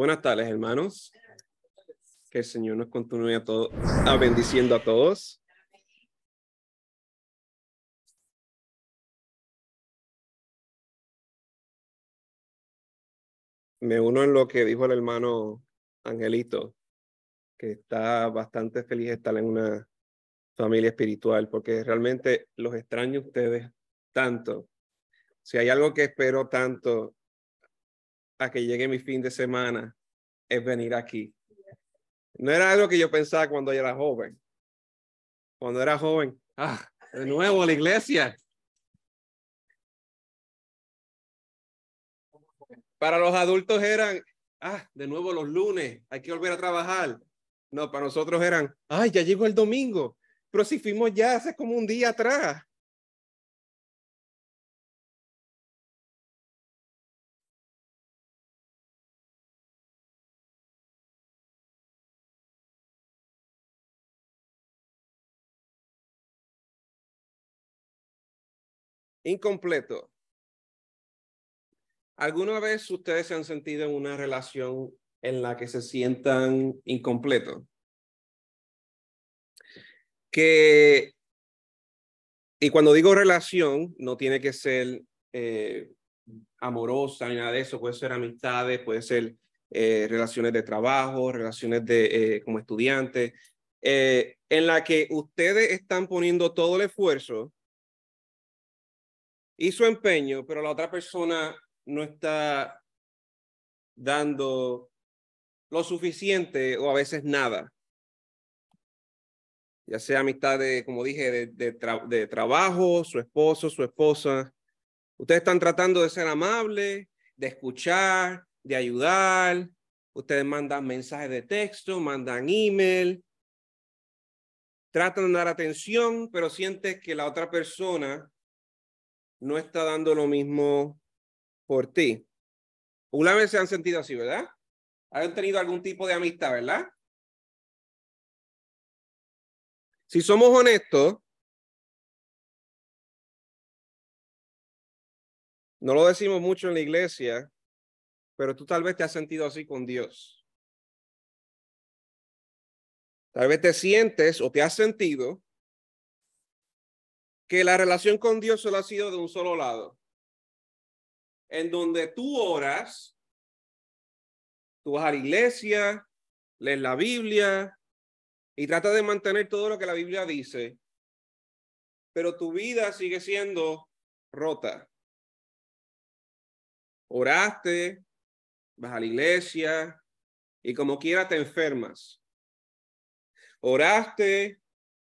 Buenas tardes, hermanos. Que el Señor nos continúe a todos, a bendiciendo a todos. Me uno en lo que dijo el hermano Angelito, que está bastante feliz de estar en una familia espiritual, porque realmente los extraño a ustedes tanto. Si hay algo que espero tanto a que llegue mi fin de semana es venir aquí. No era algo que yo pensaba cuando era joven. Cuando era joven, ah, de nuevo la iglesia. Para los adultos eran, ah, de nuevo los lunes, hay que volver a trabajar. No, para nosotros eran, ay, ya llegó el domingo, pero si fuimos ya hace como un día atrás. Incompleto. ¿Alguna vez ustedes se han sentido en una relación en la que se sientan incompletos? Que, y cuando digo relación, no tiene que ser eh, amorosa ni nada de eso, puede ser amistades, puede ser eh, relaciones de trabajo, relaciones de, eh, como estudiantes, en la que ustedes están poniendo todo el esfuerzo su empeño, pero la otra persona no está dando lo suficiente o a veces nada. Ya sea amistad de, como dije, de, trabajo, su esposo, su esposa. Ustedes están tratando de ser amables, de escuchar, de ayudar. Ustedes mandan mensajes de texto, mandan email. Tratan de dar atención, pero sientes que la otra persona no está dando lo mismo por ti. Una vez se han sentido así, ¿verdad? Han tenido algún tipo de amistad, ¿verdad? Si somos honestos, no lo decimos mucho en la iglesia, pero tú tal vez te has sentido así con Dios. Tal vez te sientes o te has sentido que la relación con Dios solo ha sido de un solo lado. En donde tú oras, tú vas a la iglesia, lees la Biblia y tratas de mantener todo lo que la Biblia dice, pero tu vida sigue siendo rota. Oraste, vas a la iglesia y como quiera te enfermas. Oraste,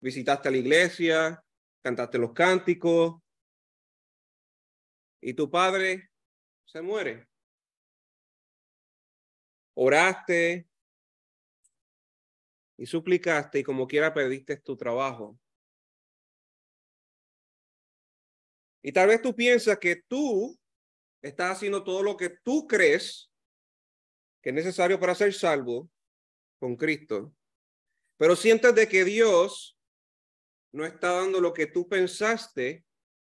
visitaste a la iglesia, cantaste los cánticos y tu padre se muere. Oraste y suplicaste y como quiera perdiste tu trabajo. Y tal vez tú piensas que tú estás haciendo todo lo que tú crees que es necesario para ser salvo con Cristo, pero sientes de que Dios no está dando lo que tú pensaste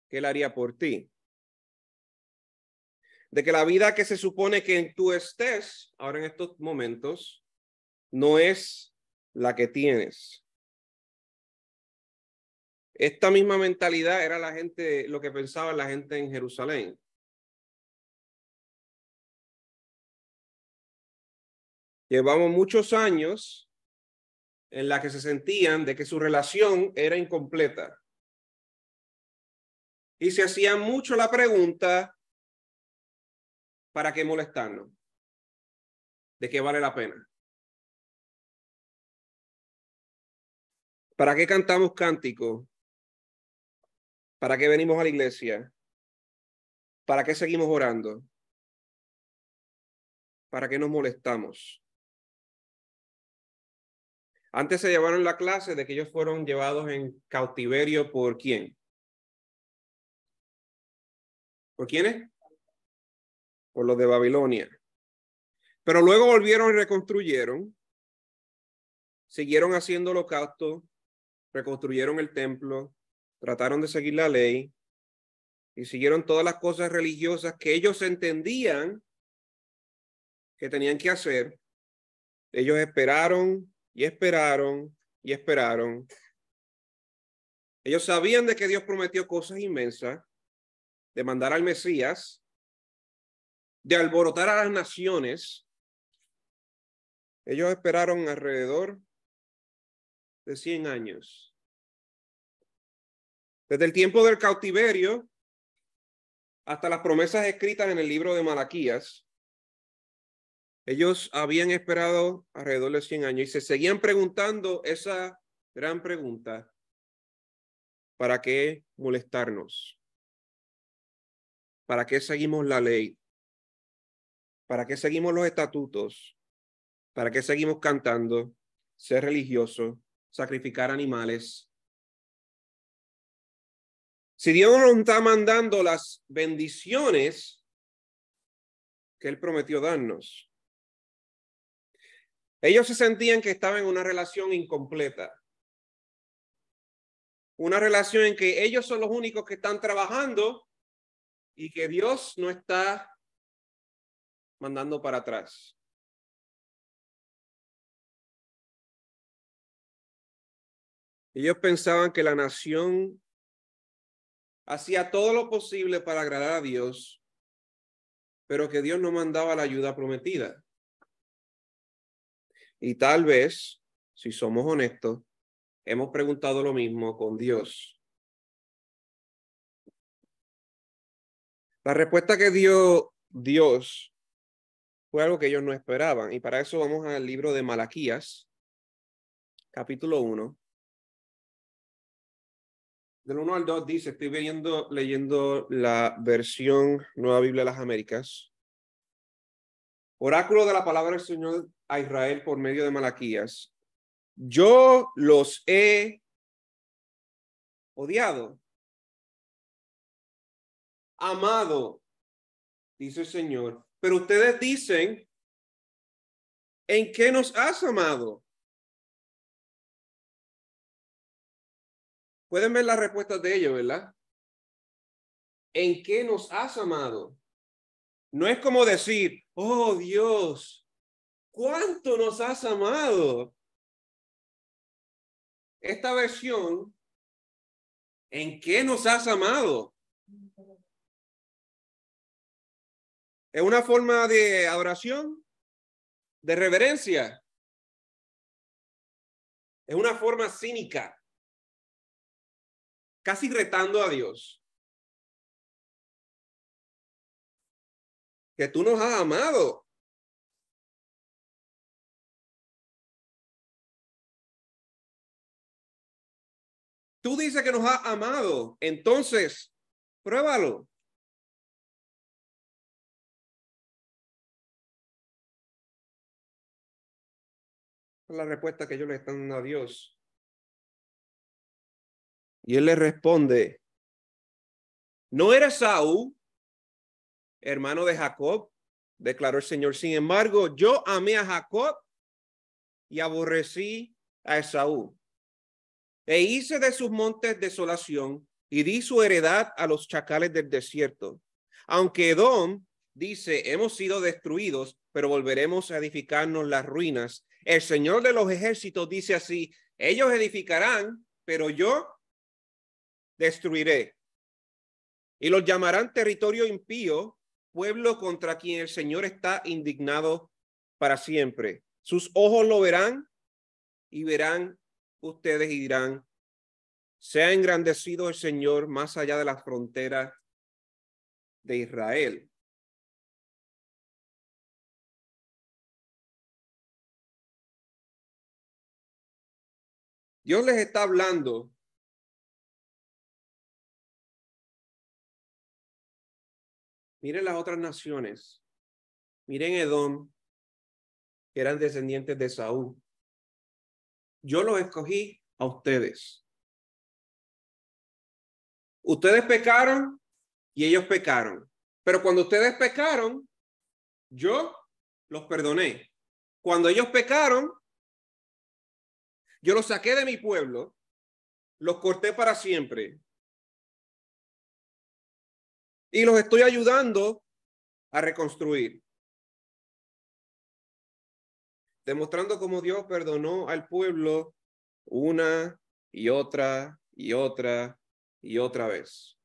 que él haría por ti. De que la vida que se supone que tú estés ahora en estos momentos no es la que tienes. Esta misma mentalidad era la gente, lo que pensaba la gente en Jerusalén. Llevamos muchos años en la que se sentían de que su relación era incompleta. Y se hacían mucho la pregunta, ¿para qué molestarnos? ¿De qué vale la pena? ¿Para qué cantamos cánticos? ¿Para qué venimos a la iglesia? ¿Para qué seguimos orando? ¿Para qué nos molestamos? Antes se llevaron la clase de que ellos fueron llevados en cautiverio por quién. ¿Por quiénes? Por los de Babilonia. Pero luego volvieron y reconstruyeron, siguieron haciendo holocausto, reconstruyeron el templo, trataron de seguir la ley y siguieron todas las cosas religiosas que ellos entendían que tenían que hacer. Ellos esperaron y esperaron y esperaron. Ellos sabían de que Dios prometió cosas inmensas, de mandar al Mesías, de alborotar a las naciones. Ellos esperaron alrededor de 100 años. Desde el tiempo del cautiverio hasta las promesas escritas en el libro de Malaquías, ellos habían esperado alrededor de 100 años y se seguían preguntando esa gran pregunta, ¿para qué molestarnos? ¿Para qué seguimos la ley? ¿Para qué seguimos los estatutos? ¿Para qué seguimos cantando? Ser religioso, sacrificar animales. Si Dios nos está mandando las bendiciones que Él prometió darnos, ellos se sentían que estaban en una relación incompleta. Una relación en que ellos son los únicos que están trabajando y que Dios no está mandando para atrás. Ellos pensaban que la nación hacía todo lo posible para agradar a Dios, pero que Dios no mandaba la ayuda prometida. Y tal vez, si somos honestos, hemos preguntado lo mismo con Dios. La respuesta que dio Dios fue algo que ellos no esperaban. Y para eso vamos al libro de Malaquías, capítulo 1. Del 1 al 2 dice, estoy leyendo, leyendo la versión Nueva Biblia de las Américas. Oráculo de la palabra del Señor a Israel por medio de Malaquías, yo los he odiado, amado, dice el Señor. Pero ustedes dicen, ¿en qué nos has amado? Pueden ver las respuestas de ellos, ¿verdad? ¿En qué nos has amado? No es como decir, oh Dios, cuánto nos has amado. Esta versión, ¿en qué nos has amado? Es una forma de adoración, de reverencia. Es una forma cínica, casi retando a Dios. Que tú nos has amado. dice que nos ha amado, entonces pruébalo. la respuesta que yo le están dando a Dios. Y él le responde, no era Saúl, hermano de Jacob, declaró el Señor. Sin embargo, yo amé a Jacob y aborrecí a Saúl e hice de sus montes desolación y di su heredad a los chacales del desierto. Aunque Edom dice, hemos sido destruidos, pero volveremos a edificarnos las ruinas. El Señor de los ejércitos dice así, ellos edificarán, pero yo destruiré. Y los llamarán territorio impío, pueblo contra quien el Señor está indignado para siempre. Sus ojos lo verán y verán ustedes irán. dirán, sea engrandecido el Señor más allá de las fronteras de Israel. Dios les está hablando Miren las otras naciones. Miren Edom, que eran descendientes de Saúl yo los escogí a ustedes. Ustedes pecaron y ellos pecaron. Pero cuando ustedes pecaron, yo los perdoné. Cuando ellos pecaron, yo los saqué de mi pueblo, los corté para siempre. Y los estoy ayudando a reconstruir demostrando cómo Dios perdonó al pueblo una y otra y otra y otra vez.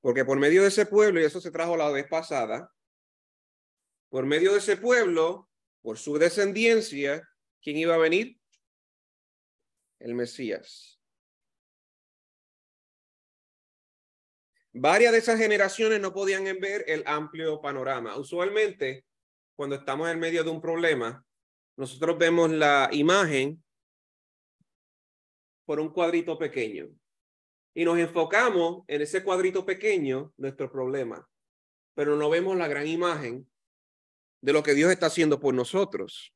Porque por medio de ese pueblo, y eso se trajo la vez pasada, por medio de ese pueblo, por su descendencia, ¿quién iba a venir? El Mesías. Varias de esas generaciones no podían ver el amplio panorama. Usualmente, cuando estamos en medio de un problema, nosotros vemos la imagen por un cuadrito pequeño y nos enfocamos en ese cuadrito pequeño, nuestro problema, pero no vemos la gran imagen de lo que Dios está haciendo por nosotros.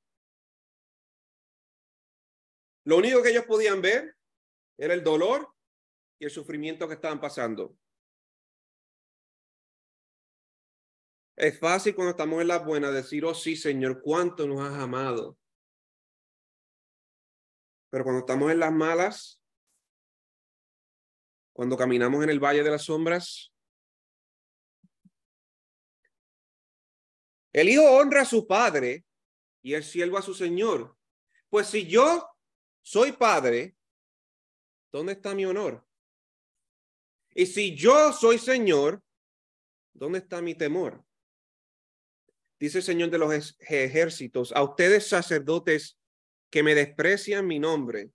Lo único que ellos podían ver era el dolor y el sufrimiento que estaban pasando. Es fácil cuando estamos en las buenas decir, oh sí, Señor, cuánto nos has amado. Pero cuando estamos en las malas, cuando caminamos en el valle de las sombras, el hijo honra a su padre y el siervo a su señor. Pues si yo soy padre, ¿dónde está mi honor? Y si yo soy señor, ¿dónde está mi temor? dice el Señor de los ejércitos, a ustedes sacerdotes que me desprecian mi nombre,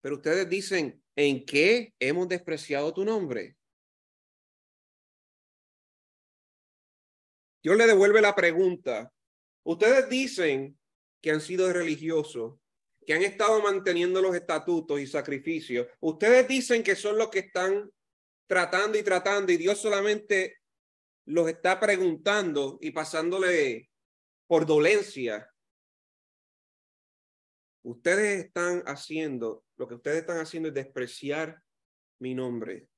pero ustedes dicen, ¿en qué hemos despreciado tu nombre? Dios le devuelve la pregunta. Ustedes dicen que han sido religiosos, que han estado manteniendo los estatutos y sacrificios. Ustedes dicen que son los que están tratando y tratando y Dios solamente los está preguntando y pasándole por dolencia. Ustedes están haciendo, lo que ustedes están haciendo es despreciar mi nombre.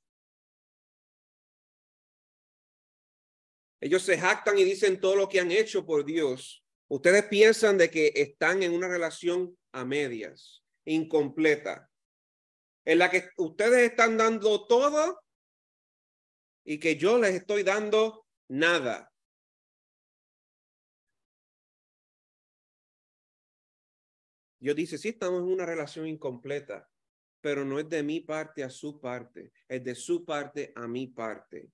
Ellos se jactan y dicen todo lo que han hecho por Dios. Ustedes piensan de que están en una relación a medias, incompleta, en la que ustedes están dando todo y que yo les estoy dando nada. Yo dice, sí, estamos en una relación incompleta, pero no es de mi parte a su parte, es de su parte a mi parte.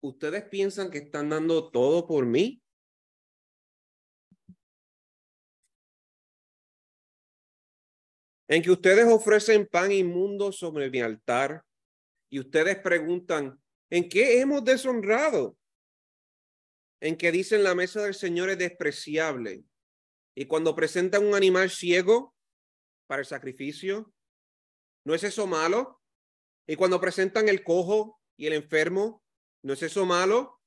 ¿Ustedes piensan que están dando todo por mí? En que ustedes ofrecen pan inmundo sobre mi altar y ustedes preguntan, ¿en qué hemos deshonrado? En que dicen la mesa del Señor es despreciable. Y cuando presentan un animal ciego para el sacrificio, ¿no es eso malo? Y cuando presentan el cojo y el enfermo, ¿no es eso malo?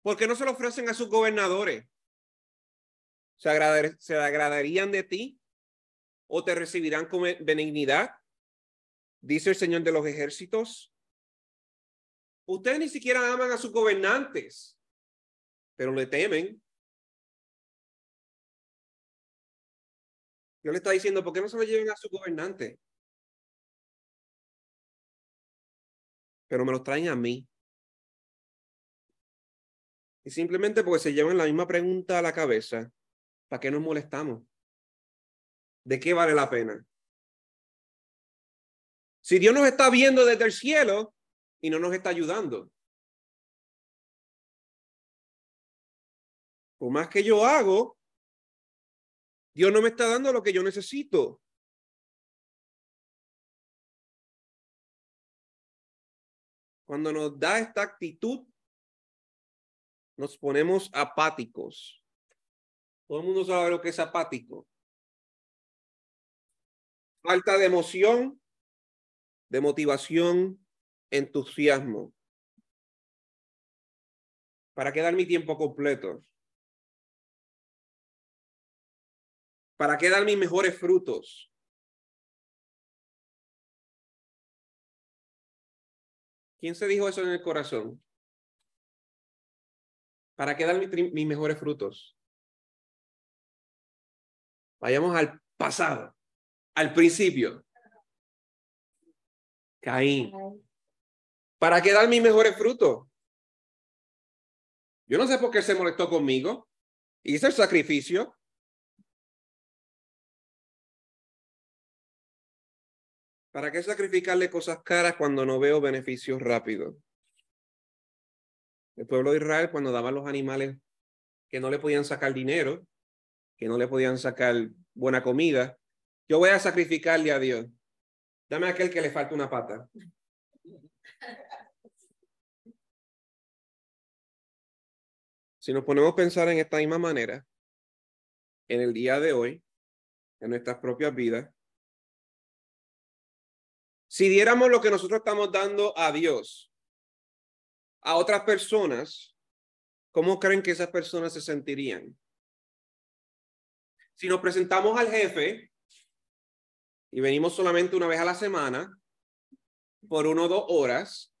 Porque no se lo ofrecen a sus gobernadores. ¿Se agradarían de ti? ¿O te recibirán con benignidad? Dice el Señor de los ejércitos. Ustedes ni siquiera aman a sus gobernantes, pero le temen. Dios le está diciendo, ¿por qué no se lo lleven a su gobernante? Pero me los traen a mí. Y simplemente porque se llevan la misma pregunta a la cabeza, ¿para qué nos molestamos? ¿De qué vale la pena? Si Dios nos está viendo desde el cielo, y no nos está ayudando. Por más que yo hago, Dios no me está dando lo que yo necesito. Cuando nos da esta actitud, nos ponemos apáticos. Todo el mundo sabe lo que es apático. Falta de emoción, de motivación, entusiasmo. ¿Para quedar mi tiempo completo? ¿Para quedar mis mejores frutos? ¿Quién se dijo eso en el corazón? ¿Para quedar mis, mis mejores frutos? Vayamos al pasado, al principio. Caín ¿Para qué dar mis mejores frutos? Yo no sé por qué se molestó conmigo. y el sacrificio. ¿Para qué sacrificarle cosas caras cuando no veo beneficios rápidos? El pueblo de Israel, cuando daban los animales que no le podían sacar dinero, que no le podían sacar buena comida, yo voy a sacrificarle a Dios. Dame a aquel que le falta una pata. Si nos ponemos a pensar en esta misma manera, en el día de hoy, en nuestras propias vidas, si diéramos lo que nosotros estamos dando a Dios, a otras personas, ¿cómo creen que esas personas se sentirían? Si nos presentamos al jefe y venimos solamente una vez a la semana, por uno o dos horas,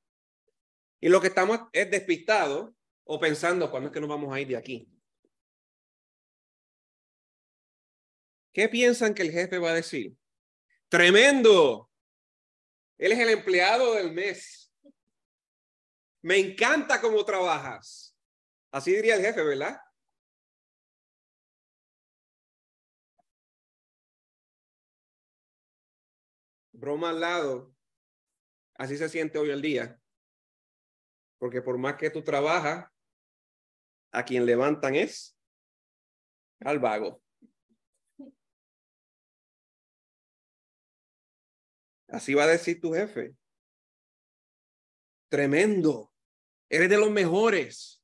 y lo que estamos es despistado o pensando cuándo es que nos vamos a ir de aquí. ¿Qué piensan que el jefe va a decir? Tremendo. Él es el empleado del mes. Me encanta cómo trabajas. Así diría el jefe, ¿verdad? Broma al lado. Así se siente hoy el día. Porque por más que tú trabajas, a quien levantan es al vago. Así va a decir tu jefe. Tremendo. Eres de los mejores.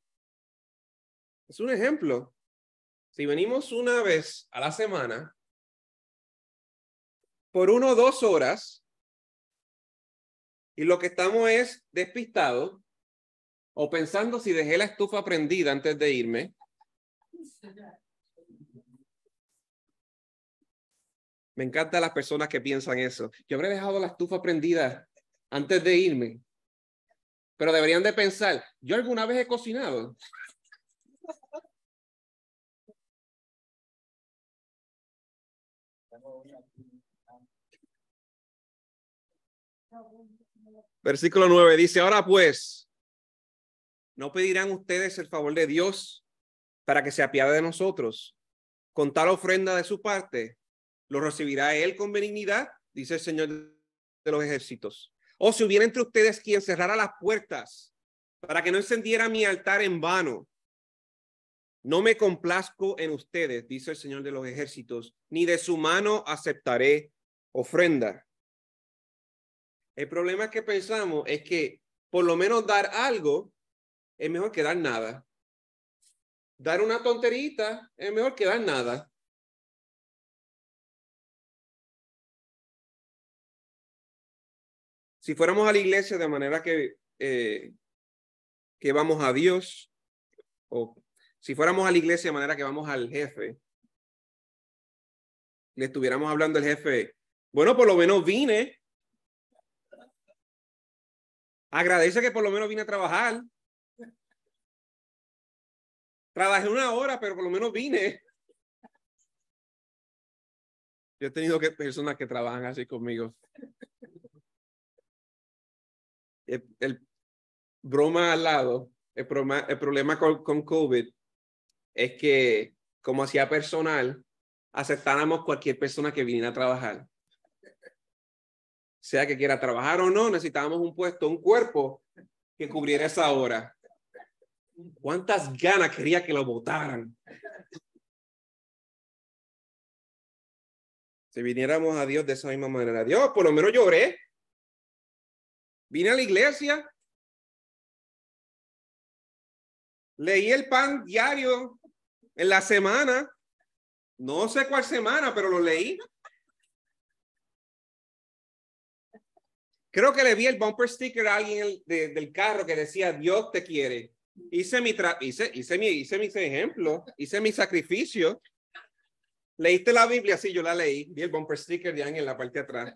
Es un ejemplo. Si venimos una vez a la semana, por uno o dos horas, y lo que estamos es despistado o pensando si dejé la estufa prendida antes de irme. Me encantan las personas que piensan eso. Yo habré dejado la estufa prendida antes de irme. Pero deberían de pensar, yo alguna vez he cocinado. Versículo 9 dice, ahora pues, ¿No pedirán ustedes el favor de Dios para que se apiade de nosotros? Con tal ofrenda de su parte, lo recibirá él con benignidad, dice el Señor de los ejércitos. O oh, si hubiera entre ustedes quien cerrara las puertas para que no encendiera mi altar en vano. No me complazco en ustedes, dice el Señor de los ejércitos, ni de su mano aceptaré ofrenda. El problema que pensamos es que por lo menos dar algo es mejor que dar nada. Dar una tonterita es mejor que dar nada. Si fuéramos a la iglesia de manera que, eh, que vamos a Dios, o si fuéramos a la iglesia de manera que vamos al jefe, le estuviéramos hablando al jefe, bueno, por lo menos vine. Agradece que por lo menos vine a trabajar. Trabajé una hora, pero por lo menos vine. Yo he tenido que, personas que trabajan así conmigo. El, broma al lado, el, problema con, COVID es que, como hacía personal, aceptábamos cualquier persona que viniera a trabajar. Sea que quiera trabajar o no, necesitábamos un puesto, un cuerpo que cubriera esa hora cuántas ganas quería que lo votaran. Si viniéramos a Dios de esa misma manera, Dios, por lo menos lloré. Vine a la iglesia. Leí el pan diario en la semana. No sé cuál semana, pero lo leí. Creo que le vi el bumper sticker a alguien del, del carro que decía, Dios te quiere hice mi, hice, hice, mi, hice mis ejemplos, hice mi sacrificio. Leíste la Biblia, sí, yo la leí. Vi el bumper sticker de en la parte de atrás.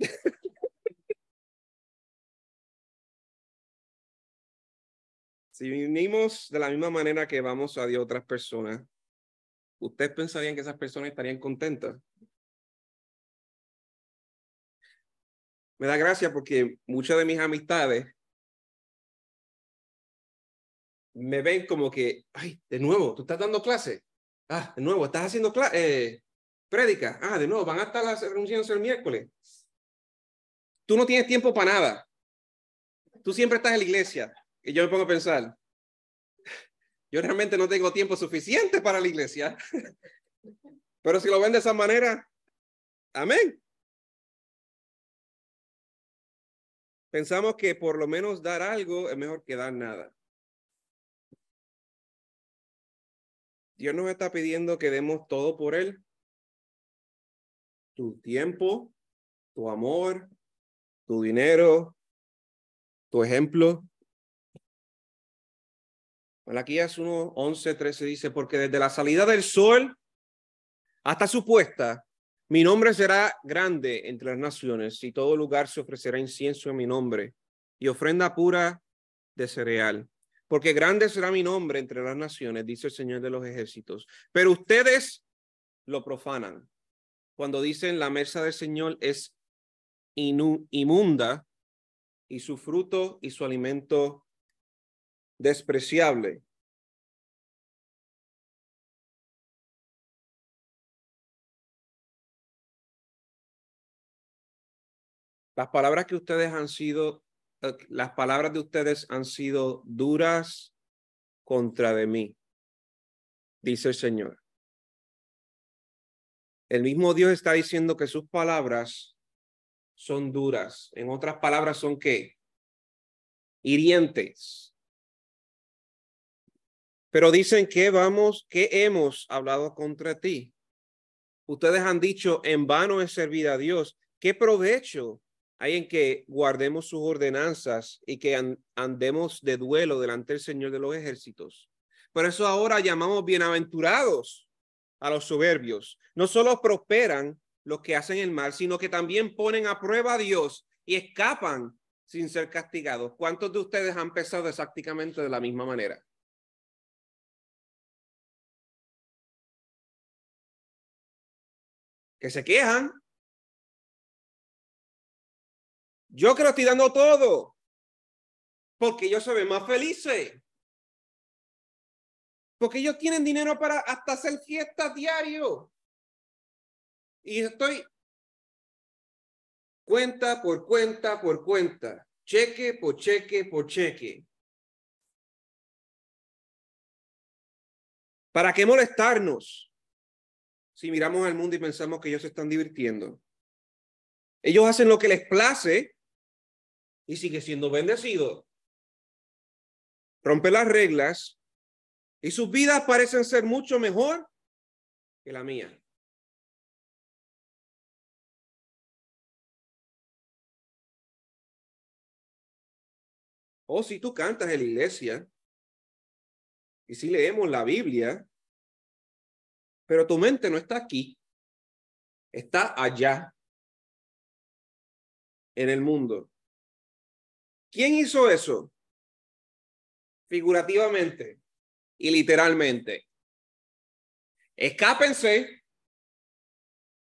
si vinimos de la misma manera que vamos a Dios otras personas, ¿ustedes pensarían que esas personas estarían contentas? Me da gracia porque muchas de mis amistades me ven como que, ay, de nuevo, tú estás dando clase. Ah, de nuevo, estás haciendo clase, eh, prédica. Ah, de nuevo, van a estar las reuniones el miércoles. Tú no tienes tiempo para nada. Tú siempre estás en la iglesia. Y yo me pongo a pensar, yo realmente no tengo tiempo suficiente para la iglesia. Pero si lo ven de esa manera, amén. Pensamos que por lo menos dar algo es mejor que dar nada. Dios nos está pidiendo que demos todo por Él. Tu tiempo, tu amor, tu dinero, tu ejemplo. Malaquías 1, 11, 13 dice, porque desde la salida del sol hasta su puesta, mi nombre será grande entre las naciones y todo lugar se ofrecerá incienso en mi nombre y ofrenda pura de cereal porque grande será mi nombre entre las naciones, dice el Señor de los ejércitos. Pero ustedes lo profanan. Cuando dicen la mesa del Señor es inmunda y su fruto y su alimento despreciable. Las palabras que ustedes han sido las palabras de ustedes han sido duras contra de mí, dice el Señor. El mismo Dios está diciendo que sus palabras son duras. En otras palabras, son qué? Hirientes. Pero dicen que vamos, que hemos hablado contra ti. Ustedes han dicho, en vano es servir a Dios. ¿Qué provecho hay en que guardemos sus ordenanzas y que andemos de duelo delante del Señor de los ejércitos. Por eso ahora llamamos bienaventurados a los soberbios. No solo prosperan los que hacen el mal, sino que también ponen a prueba a Dios y escapan sin ser castigados. ¿Cuántos de ustedes han pensado exactamente de la misma manera? Que se quejan, yo que estoy dando todo, porque ellos se ven más felices. Porque ellos tienen dinero para hasta hacer fiestas diario. Y estoy cuenta por cuenta por cuenta, cheque por cheque por cheque. ¿Para qué molestarnos si miramos al mundo y pensamos que ellos se están divirtiendo? Ellos hacen lo que les place y sigue siendo bendecido. Rompe las reglas y sus vidas parecen ser mucho mejor que la mía. O oh, si tú cantas en la iglesia y si leemos la Biblia, pero tu mente no está aquí, está allá, en el mundo. ¿Quién hizo eso? Figurativamente y literalmente. Escápense,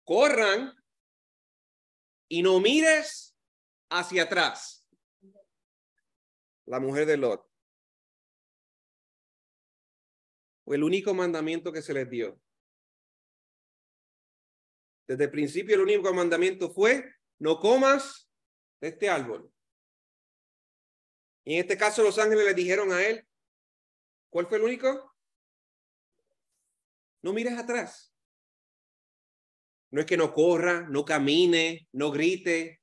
corran y no mires hacia atrás. La mujer de Lot. Fue el único mandamiento que se les dio. Desde el principio el único mandamiento fue, no comas de este árbol. Y en este caso los ángeles le dijeron a él, ¿cuál fue el único? No mires atrás. No es que no corra, no camine, no grite,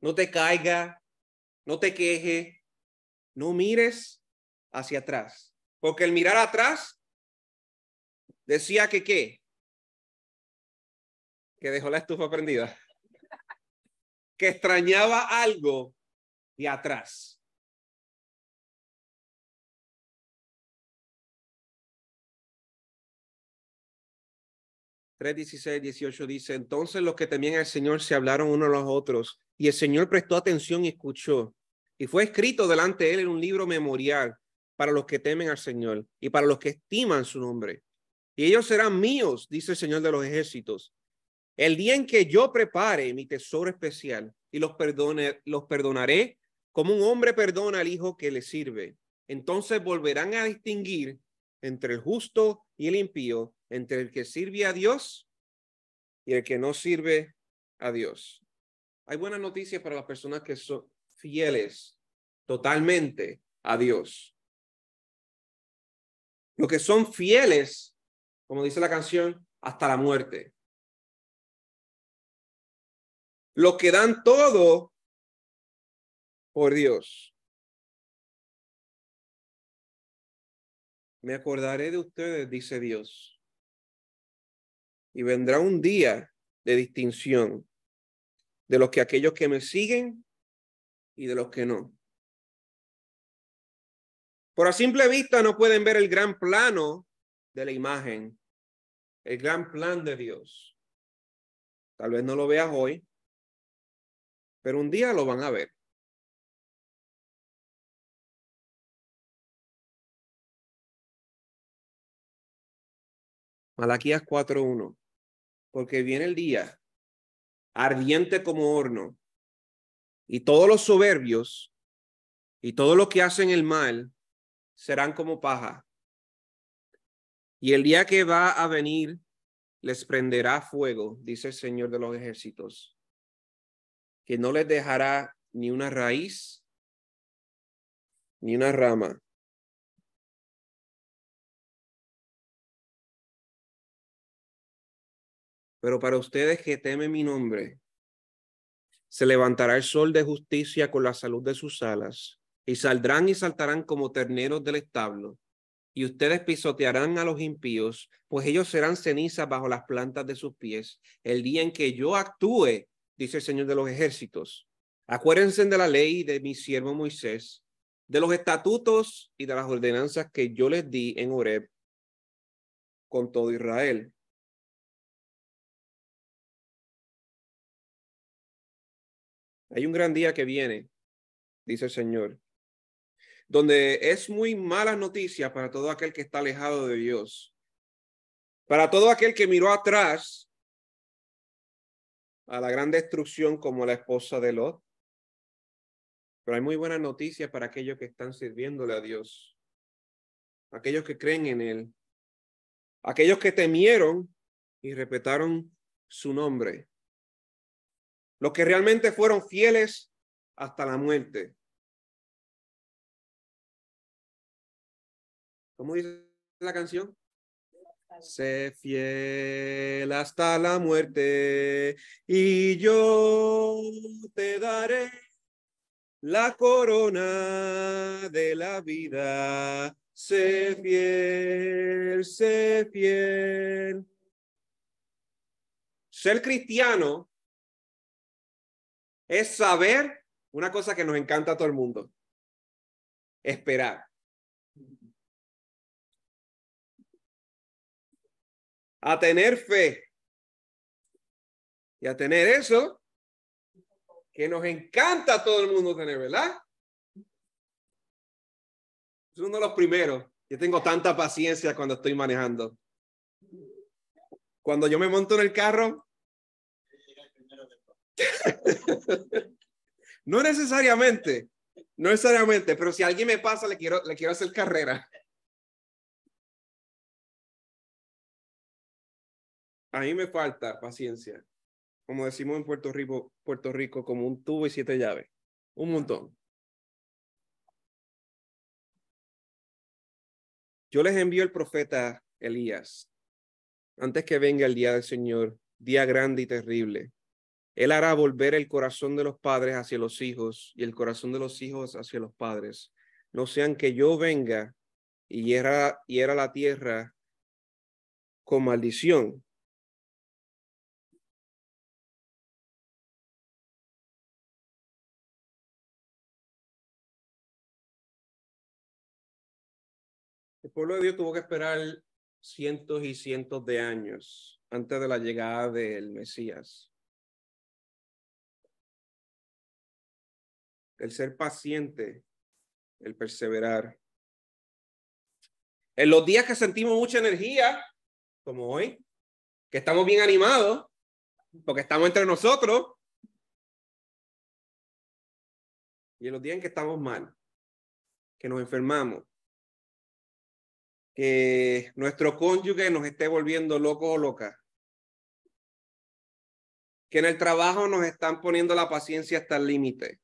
no te caiga, no te queje, no mires hacia atrás. Porque el mirar atrás decía que qué? Que dejó la estufa prendida. Que extrañaba algo y atrás. Tres, 18 dice, entonces los que temían al Señor se hablaron unos a los otros y el Señor prestó atención y escuchó. Y fue escrito delante de él en un libro memorial para los que temen al Señor y para los que estiman su nombre. Y ellos serán míos, dice el Señor de los ejércitos. El día en que yo prepare mi tesoro especial y los perdone, los perdonaré como un hombre perdona al hijo que le sirve, entonces volverán a distinguir entre el justo y el impío, entre el que sirve a Dios y el que no sirve a Dios. Hay buenas noticias para las personas que son fieles totalmente a Dios. Los que son fieles, como dice la canción, hasta la muerte. Los que dan todo por Dios. Me acordaré de ustedes, dice Dios. Y vendrá un día de distinción de los que aquellos que me siguen y de los que no. Por a simple vista no pueden ver el gran plano de la imagen, el gran plan de Dios. Tal vez no lo veas hoy, pero un día lo van a ver. Malaquías 4.1. Porque viene el día ardiente como horno y todos los soberbios y todos los que hacen el mal serán como paja. Y el día que va a venir les prenderá fuego, dice el Señor de los ejércitos, que no les dejará ni una raíz ni una rama. Pero para ustedes que temen mi nombre, se levantará el sol de justicia con la salud de sus alas, y saldrán y saltarán como terneros del establo, y ustedes pisotearán a los impíos, pues ellos serán cenizas bajo las plantas de sus pies, el día en que yo actúe, dice el Señor de los ejércitos. Acuérdense de la ley de mi siervo Moisés, de los estatutos y de las ordenanzas que yo les di en Oreb con todo Israel. Hay un gran día que viene, dice el Señor, donde es muy mala noticia para todo aquel que está alejado de Dios. Para todo aquel que miró atrás a la gran destrucción como la esposa de Lot. Pero hay muy buena noticia para aquellos que están sirviéndole a Dios, aquellos que creen en Él, aquellos que temieron y respetaron su nombre los que realmente fueron fieles hasta la muerte. ¿Cómo dice la canción? Sé fiel hasta la muerte y yo te daré la corona de la vida. Sé fiel, sé fiel. Ser cristiano es saber una cosa que nos encanta a todo el mundo, esperar. A tener fe. Y a tener eso que nos encanta a todo el mundo tener, ¿verdad? Es uno de los primeros. Yo tengo tanta paciencia cuando estoy manejando. Cuando yo me monto en el carro, no necesariamente, no necesariamente, pero si alguien me pasa, le quiero, le quiero hacer carrera. A mí me falta paciencia. Como decimos en Puerto Rico, Puerto Rico como un tubo y siete llaves. Un montón. Yo les envío el profeta Elías antes que venga el día del Señor, día grande y terrible, él hará volver el corazón de los padres hacia los hijos y el corazón de los hijos hacia los padres. No sean que yo venga y hiera, la tierra con maldición. El pueblo de Dios tuvo que esperar cientos y cientos de años antes de la llegada del Mesías. el ser paciente, el perseverar. En los días que sentimos mucha energía, como hoy, que estamos bien animados, porque estamos entre nosotros, y en los días en que estamos mal, que nos enfermamos, que nuestro cónyuge nos esté volviendo loco o loca, que en el trabajo nos están poniendo la paciencia hasta el límite,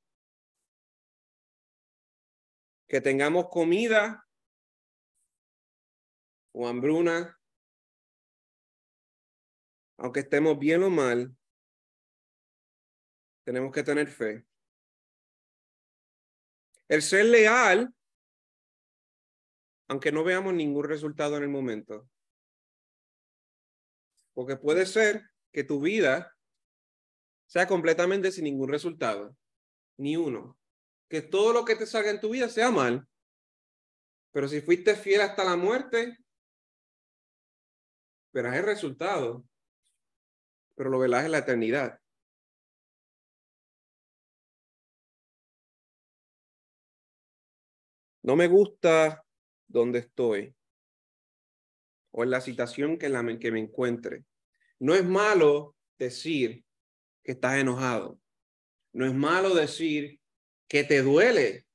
que tengamos comida o hambruna, aunque estemos bien o mal, tenemos que tener fe. El ser leal, aunque no veamos ningún resultado en el momento. Porque puede ser que tu vida sea completamente sin ningún resultado, ni uno que todo lo que te salga en tu vida sea mal. Pero si fuiste fiel hasta la muerte, verás el resultado, pero lo verás en la eternidad. No me gusta donde estoy o en la situación que, que me encuentre. No es malo decir que estás enojado. No es malo decir que te duele.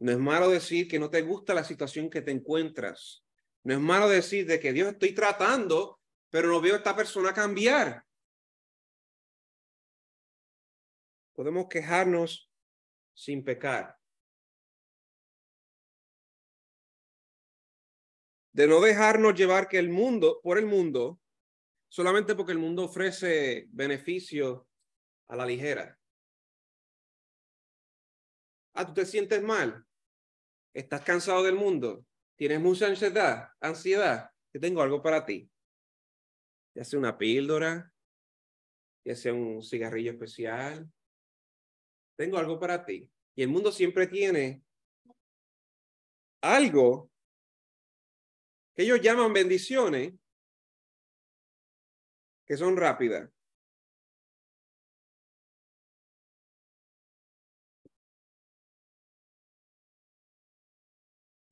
No es malo decir que no te gusta la situación que te encuentras. No es malo decir de que Dios estoy tratando, pero no veo esta persona cambiar. Podemos quejarnos sin pecar. De no dejarnos llevar que el mundo, por el mundo, solamente porque el mundo ofrece beneficio a la ligera. Ah, tú te sientes mal. Estás cansado del mundo. Tienes mucha ansiedad. Ansiedad. Yo tengo algo para ti. Ya sea una píldora, ya sea un cigarrillo especial. Tengo algo para ti. Y el mundo siempre tiene algo que ellos llaman bendiciones que son rápidas.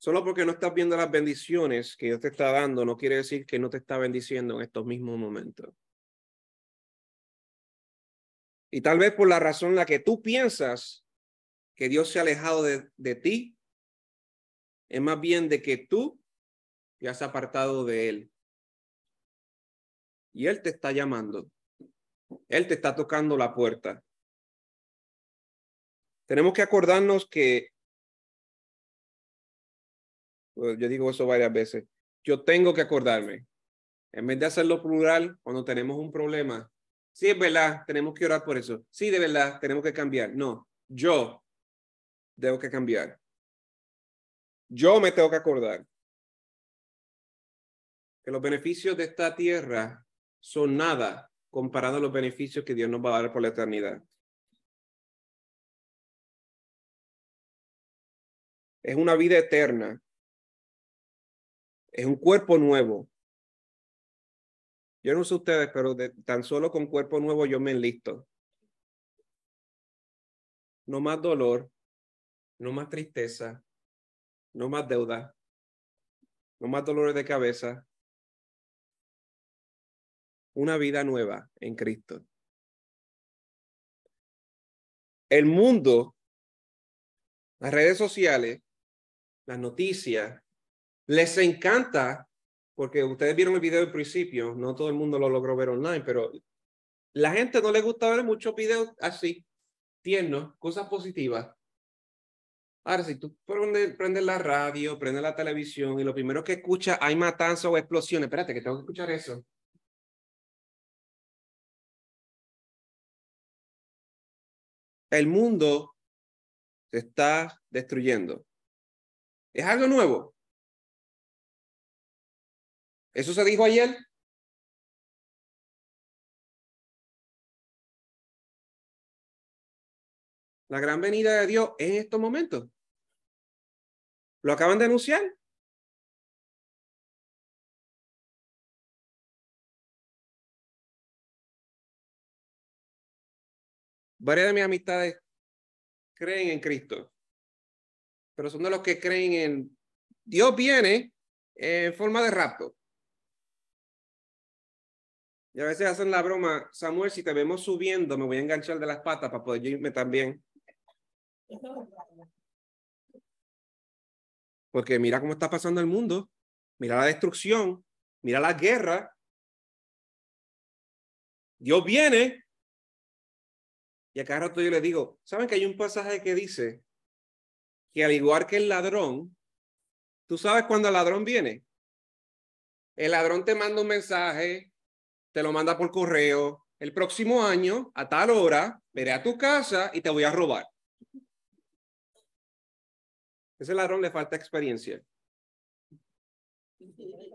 Solo porque no estás viendo las bendiciones que Dios te está dando, no quiere decir que no te está bendiciendo en estos mismos momentos. Y tal vez por la razón en la que tú piensas que Dios se ha alejado de, de ti, es más bien de que tú te has apartado de Él. Y Él te está llamando. Él te está tocando la puerta. Tenemos que acordarnos que pues, yo digo eso varias veces, yo tengo que acordarme. En vez de hacerlo plural, cuando tenemos un problema, sí es verdad, tenemos que orar por eso. Sí, de verdad, tenemos que cambiar. No, yo tengo que cambiar. Yo me tengo que acordar que los beneficios de esta tierra son nada comparado a los beneficios que Dios nos va a dar por la eternidad. Es una vida eterna es un cuerpo nuevo. Yo no sé ustedes, pero tan solo con cuerpo nuevo yo me enlisto. No más dolor, no más tristeza, no más deuda, no más dolores de cabeza. Una vida nueva en Cristo. El mundo, las redes sociales, las noticias, les encanta, porque ustedes vieron el video al principio, no todo el mundo lo logró ver online, pero la gente no le gusta ver muchos videos así, tiernos, cosas positivas. Ahora, si tú prendes, prendes la radio, prendes la televisión y lo primero que escuchas hay matanzas o explosiones, espérate que tengo que escuchar eso. El mundo se está destruyendo. Es algo nuevo. ¿Eso se dijo ayer? La gran venida de Dios en estos momentos. Lo acaban de anunciar. Varias de mis amistades creen en Cristo, pero son de los que creen en Dios viene en forma de rapto. Y a veces hacen la broma, Samuel, si te vemos subiendo, me voy a enganchar de las patas para poder irme también. Porque mira cómo está pasando el mundo, mira la destrucción, mira la guerra. Dios viene. Y cada rato yo le digo, ¿saben que hay un pasaje que dice que al igual que el ladrón, tú sabes cuando el ladrón viene? El ladrón te manda un mensaje, te lo manda por correo, el próximo año, a tal hora, veré a tu casa y te voy a robar. Ese ladrón le falta experiencia.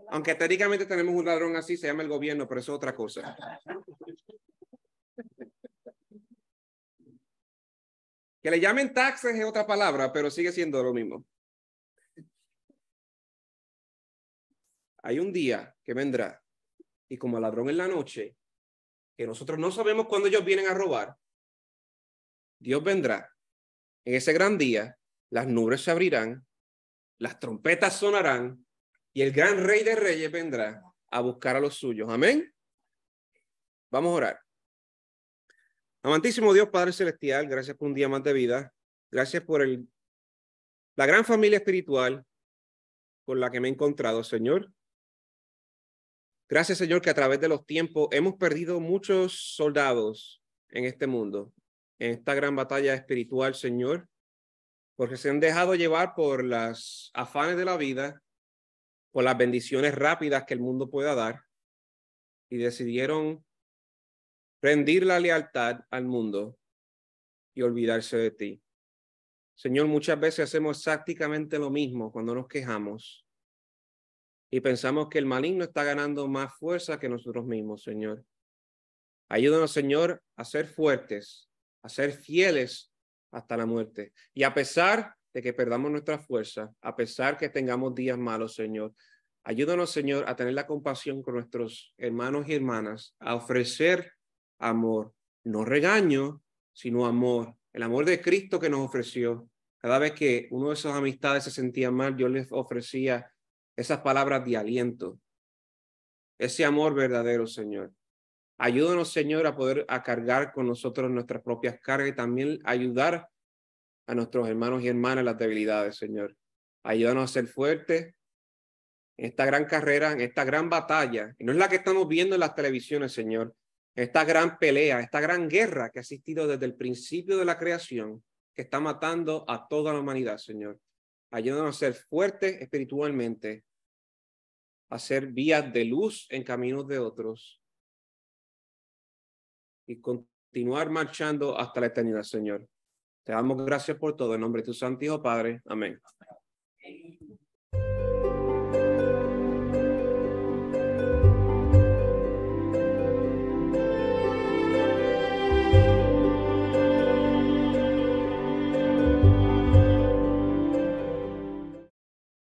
Aunque teóricamente tenemos un ladrón así, se llama el gobierno, pero eso es otra cosa. Que le llamen taxes es otra palabra, pero sigue siendo lo mismo. Hay un día que vendrá y como ladrón en la noche, que nosotros no sabemos cuándo ellos vienen a robar, Dios vendrá. En ese gran día, las nubes se abrirán, las trompetas sonarán y el gran rey de reyes vendrá a buscar a los suyos. Amén. Vamos a orar. Amantísimo Dios Padre Celestial, gracias por un día más de vida. Gracias por el, la gran familia espiritual con la que me he encontrado, Señor. Gracias Señor que a través de los tiempos hemos perdido muchos soldados en este mundo, en esta gran batalla espiritual, Señor, porque se han dejado llevar por las afanes de la vida, por las bendiciones rápidas que el mundo pueda dar, y decidieron rendir la lealtad al mundo y olvidarse de ti. Señor, muchas veces hacemos exactamente lo mismo cuando nos quejamos y pensamos que el maligno está ganando más fuerza que nosotros mismos, Señor. Ayúdanos, Señor, a ser fuertes, a ser fieles hasta la muerte. Y a pesar de que perdamos nuestra fuerza, a pesar que tengamos días malos, Señor, ayúdanos, Señor, a tener la compasión con nuestros hermanos y hermanas, a ofrecer amor, no regaño, sino amor, el amor de Cristo que nos ofreció. Cada vez que uno de esas amistades se sentía mal, yo les ofrecía esas palabras de aliento, ese amor verdadero, Señor. Ayúdanos, Señor, a poder a cargar con nosotros nuestras propias cargas y también ayudar a nuestros hermanos y hermanas en las debilidades, Señor. Ayúdanos a ser fuertes en esta gran carrera, en esta gran batalla. no es la que estamos viendo en las televisiones, Señor. Esta gran pelea, esta gran guerra que ha existido desde el principio de la creación, que está matando a toda la humanidad, Señor. Ayúdanos a ser fuertes espiritualmente, a ser vías de luz en caminos de otros y continuar marchando hasta la eternidad, Señor. Te damos gracias por todo. En nombre de tu Santo Hijo Padre. Amén.